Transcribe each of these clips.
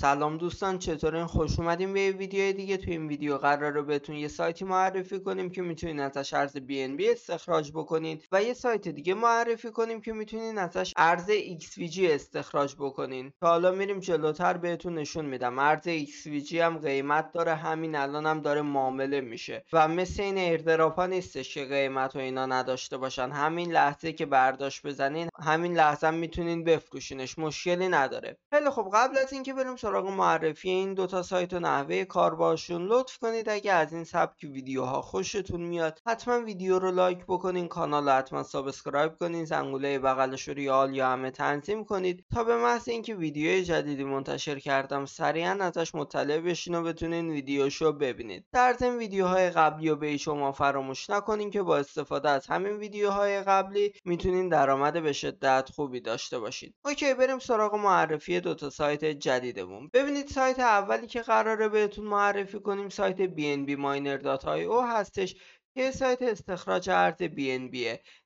سلام دوستان چطورین خوش اومدیم به ویدیو دیگه تو این ویدیو قرار رو بهتون یه سایتی معرفی کنیم که میتونین ازش ارز بی بی استخراج بکنین و یه سایت دیگه معرفی کنیم که میتونین ازش ارز ایکس استخراج بکنین تا حالا میریم جلوتر بهتون نشون میدم ارز ایکس هم قیمت داره همین الان هم داره معامله میشه و مثل این ایردراپا نیستش که قیمت و اینا نداشته باشن همین لحظه که برداشت بزنین همین لحظه میتونین بفروشینش مشکلی نداره خیلی خب قبل از اینکه بریم سراغ معرفی این دوتا سایت و نحوه کار باشون لطف کنید اگه از این سبک ویدیوها خوشتون میاد حتما ویدیو رو لایک بکنین کانال رو حتما سابسکرایب کنین زنگوله بغلش رو ریال یا همه تنظیم کنید تا به محض اینکه ویدیو جدیدی منتشر کردم سریعا ازش مطلع بشین و بتونین ویدیوشو ببینید در ضمن ویدیوهای قبلی و به شما فراموش نکنین که با استفاده از همین ویدیوهای قبلی میتونین درآمد بشه شدت خوبی داشته باشید اوکی بریم سراغ معرفی دو تا سایت جدیدمون ببینید سایت اولی که قراره بهتون معرفی کنیم سایت bnbminer.io هستش که سایت استخراج ارز BNB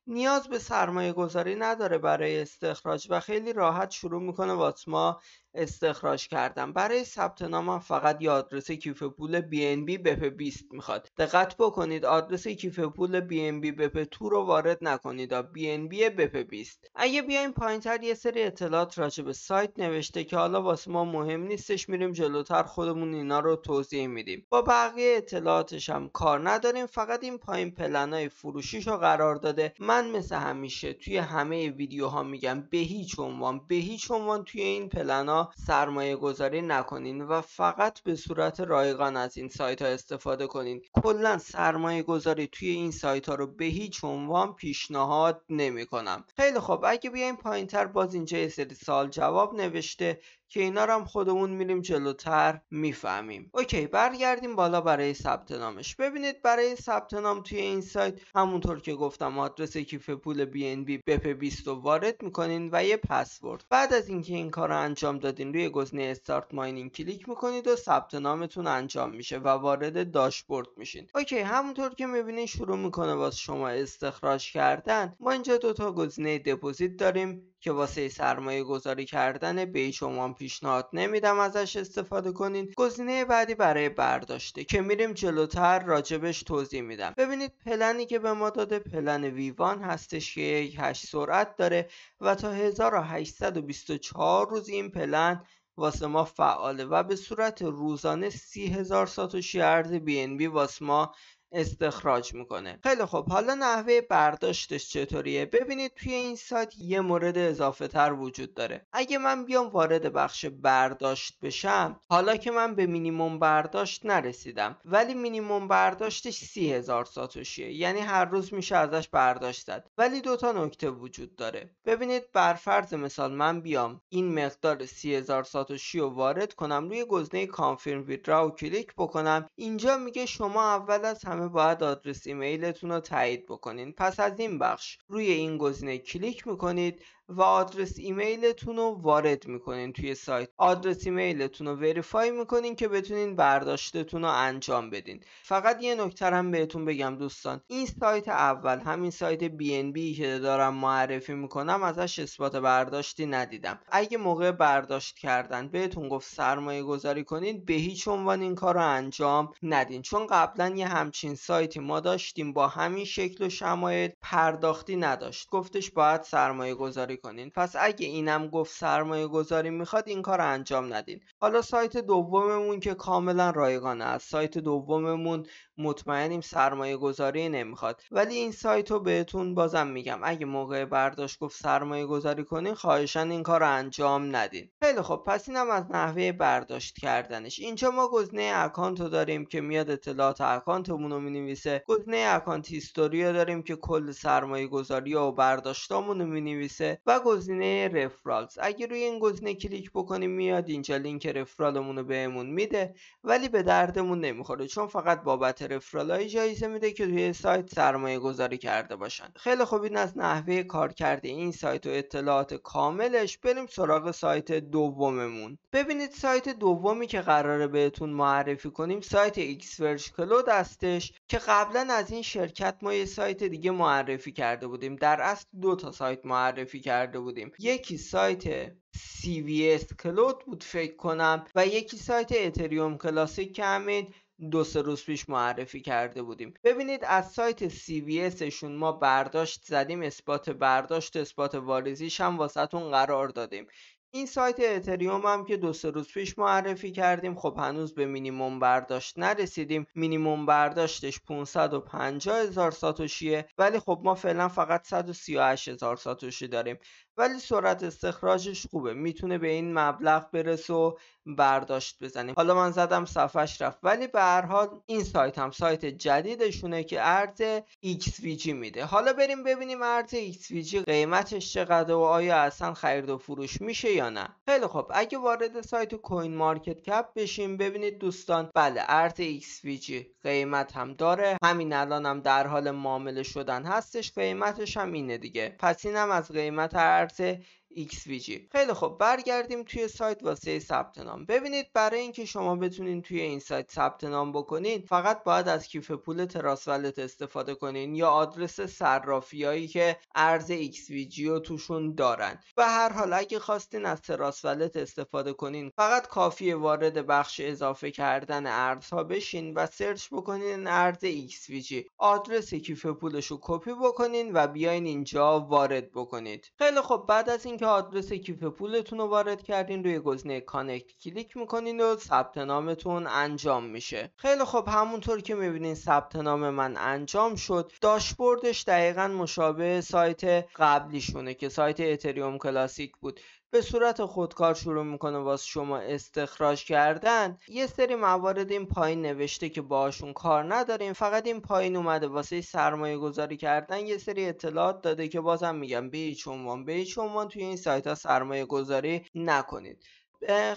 نیاز به سرمایه گذاری نداره برای استخراج و خیلی راحت شروع میکنه واتما استخراج کردم. برای ثبت فقط یه آدرس کیف پول بی ان بی بپ 20 میخواد دقت بکنید آدرس کیف پول بی ان بی بپ 2 رو وارد نکنید بی ان بی بپ 20 اگه بیایم تر یه سری اطلاعات راجع به سایت نوشته که حالا واسه مهم نیستش میریم جلوتر خودمون اینا رو توضیح میدیم با بقیه اطلاعاتش هم کار نداریم فقط این پایین پلنای فروشیش قرار داده من مثل همیشه توی همه ویدیوها میگم به هیچ عنوان به هیچ عنوان توی این پلنا سرمایه گذاری نکنین و فقط به صورت رایگان از این سایت ها استفاده کنین کلا سرمایه گذاری توی این سایت ها رو به هیچ عنوان پیشنهاد نمی کنم خیلی خب اگه بیایم پایین تر باز اینجا یه سری سال جواب نوشته که اینا هم خودمون میریم جلوتر میفهمیم اوکی برگردیم بالا برای ثبت نامش ببینید برای ثبت نام توی این سایت همونطور که گفتم آدرس کیف پول BNB بپ 20 وارد میکنین و یه پسورد بعد از اینکه این کار رو انجام دادین روی گزینه استارت ماینینگ کلیک میکنید و ثبت نامتون انجام میشه و وارد داشبورد میشین اوکی همونطور که میبینین شروع میکنه واسه شما استخراج کردن ما اینجا دوتا گزینه دپوزیت داریم که واسه سرمایه گذاری کردن به شما پیشنهاد نمیدم ازش استفاده کنین گزینه بعدی برای برداشته که میریم جلوتر راجبش توضیح میدم ببینید پلنی که به ما داده پلن ویوان هستش که یک هشت سرعت داره و تا 1824 روز این پلن واسه ما فعاله و به صورت روزانه 30000 ساتوشی ارز BNB واسه ما استخراج میکنه خیلی خب حالا نحوه برداشتش چطوریه ببینید توی این سایت یه مورد اضافه تر وجود داره اگه من بیام وارد بخش برداشت بشم حالا که من به مینیموم برداشت نرسیدم ولی مینیموم برداشتش سی هزار ساتوشیه یعنی هر روز میشه ازش برداشت داد ولی دوتا نکته وجود داره ببینید بر فرض مثال من بیام این مقدار سی هزار ساتوشی رو وارد کنم روی گزینه کانفرم ویدراو کلیک بکنم اینجا میگه شما اول از همه باید آدرس ایمیلتون رو تایید بکنین پس از این بخش روی این گزینه کلیک میکنید و آدرس ایمیلتون رو وارد میکنین توی سایت آدرس ایمیلتون رو وریفای میکنین که بتونین برداشتتون رو انجام بدین فقط یه نکته هم بهتون بگم دوستان این سایت اول همین سایت بی ان بی که دارم معرفی میکنم ازش اثبات برداشتی ندیدم اگه موقع برداشت کردن بهتون گفت سرمایه گذاری کنین به هیچ عنوان این کار رو انجام ندین چون قبلا یه همچین سایتی ما داشتیم با همین شکل و شمایل پرداختی نداشت گفتش باید سرمایه گذاری پس اگه اینم گفت سرمایه گذاری میخواد این کار انجام ندین حالا سایت دوممون که کاملا رایگان است سایت دوممون مطمئنیم سرمایه گذاری نمیخواد ولی این سایت رو بهتون بازم میگم اگه موقع برداشت گفت سرمایه گذاری کنین خواهشان این کار رو انجام ندین خیلی خب پس اینم از نحوه برداشت کردنش اینجا ما گزینه اکانت رو داریم که میاد اطلاعات اکانتمون رو مینویسه گزینه اکانت هیستوری داریم که کل سرمایه گذاری و برداشتامون رو مینویسه و گزینه رفرالز اگه روی این گزینه کلیک بکنیم میاد اینجا لینک رفرالمون رو بهمون میده ولی به دردمون نمیخوره چون فقط بابت رفرالای جایزه میده که توی سایت سرمایه گذاری کرده باشن خیلی خوب این از نحوه کرده این سایت و اطلاعات کاملش بریم سراغ سایت دوممون ببینید سایت دومی که قراره بهتون معرفی کنیم سایت ورش کلود هستش که قبلا از این شرکت ما یه سایت دیگه معرفی کرده بودیم در اصل دو تا سایت معرفی کرده بودیم یکی سایت CVS کلود بود فکر کنم و یکی سایت اتریوم کلاسیک که همین دو سه روز پیش معرفی کرده بودیم ببینید از سایت CVS شون ما برداشت زدیم اثبات برداشت اثبات واریزیش هم واسه قرار دادیم این سایت اتریوم هم که دو سه روز پیش معرفی کردیم خب هنوز به مینیموم برداشت نرسیدیم مینیموم برداشتش 550 هزار ساتوشیه ولی خب ما فعلا فقط 138 هزار ساتوشی داریم ولی سرعت استخراجش خوبه میتونه به این مبلغ برسه و برداشت بزنیم حالا من زدم صفحش رفت ولی به هر حال این سایت هم سایت جدیدشونه که ارز XVG میده حالا بریم ببینیم ارز XVG قیمتش چقدر و آیا اصلا خرید و فروش میشه یا نه خیلی خب اگه وارد سایت کوین مارکت کپ بشیم ببینید دوستان بله ارز XVG قیمت هم داره همین الان هم در حال معامله شدن هستش قیمتش هم اینه دیگه پس اینم از قیمت verse xvg خیلی خب برگردیم توی سایت واسه ثبت نام ببینید برای اینکه شما بتونین توی این سایت ثبت نام بکنید فقط باید از کیف پول تراسولت استفاده کنین یا آدرس صرافیایی که ارز xvg رو توشون دارن و هر حال اگه خواستین از تراسولت استفاده کنین فقط کافی وارد بخش اضافه کردن ارزها بشین و سرچ بکنین ارز xvg آدرس کیف پولش رو کپی بکنین و بیاین اینجا وارد بکنید خیلی خب بعد از اینکه آدرس کیف پولتون رو وارد کردین روی گزینه کانکت کلیک میکنین و ثبت نامتون انجام میشه خیلی خب همونطور که میبینین ثبت نام من انجام شد داشبوردش دقیقا مشابه سایت قبلیشونه که سایت اتریوم کلاسیک بود به صورت خودکار شروع میکنه واس شما استخراج کردن یه سری موارد این پایین نوشته که باشون کار نداریم فقط این پایین اومده واسه سرمایه گذاری کردن یه سری اطلاعات داده که بازم میگم به هیچ عنوان به هیچ عنوان توی این سایت ها سرمایه گذاری نکنید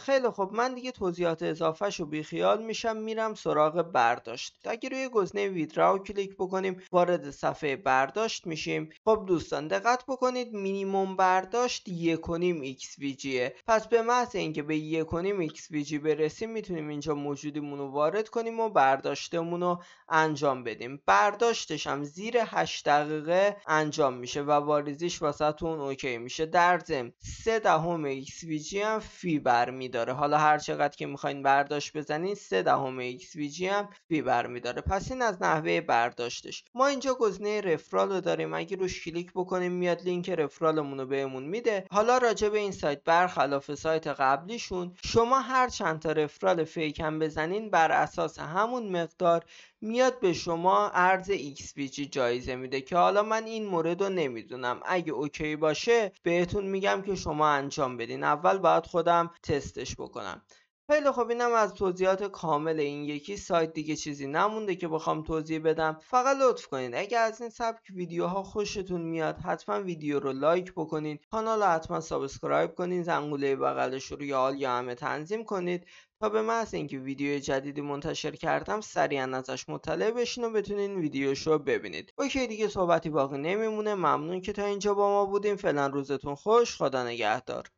خیلی خب من دیگه توضیحات اضافهش شو بیخیال میشم میرم سراغ برداشت اگه روی گزینه ویدراو کلیک بکنیم وارد صفحه برداشت میشیم خب دوستان دقت بکنید مینیموم برداشت یکونیم ایکس ویجیه پس به محض اینکه به یکونیم ایکس ویجی برسیم میتونیم اینجا موجودیمون رو وارد کنیم و برداشتمون رو انجام بدیم برداشتش هم زیر 8 دقیقه انجام میشه و واریزیش واسهتون اوکی میشه در ضمن 3 دهم ایکس هم فی برمیداره حالا هر چقدر که میخواین برداشت بزنین سه دهم جی هم بی میداره. پس این از نحوه برداشتش ما اینجا گزینه رفرال رو داریم اگه روش کلیک بکنیم میاد لینک رفرالمون رو بهمون میده حالا راجع به این سایت برخلاف سایت قبلیشون شما هر چند تا رفرال فیک هم بزنین بر اساس همون مقدار میاد به شما ارز XPG جایزه میده که حالا من این مورد رو نمیدونم اگه اوکی باشه بهتون میگم که شما انجام بدین اول باید خودم تستش بکنم خیلی خب اینم از توضیحات کامل این یکی سایت دیگه چیزی نمونده که بخوام توضیح بدم فقط لطف کنین اگر از این سبک ویدیوها خوشتون میاد حتما ویدیو رو لایک بکنین کانال رو حتما سابسکرایب کنین زنگوله بغلش رو یا یا همه تنظیم کنید تا به محض اینکه ویدیو جدیدی منتشر کردم سریعا ازش مطلع بشین و بتونین ویدیوش رو ببینید اوکی دیگه صحبتی باقی نمیمونه ممنون که تا اینجا با ما بودیم فعلا روزتون خوش خدا نگهدار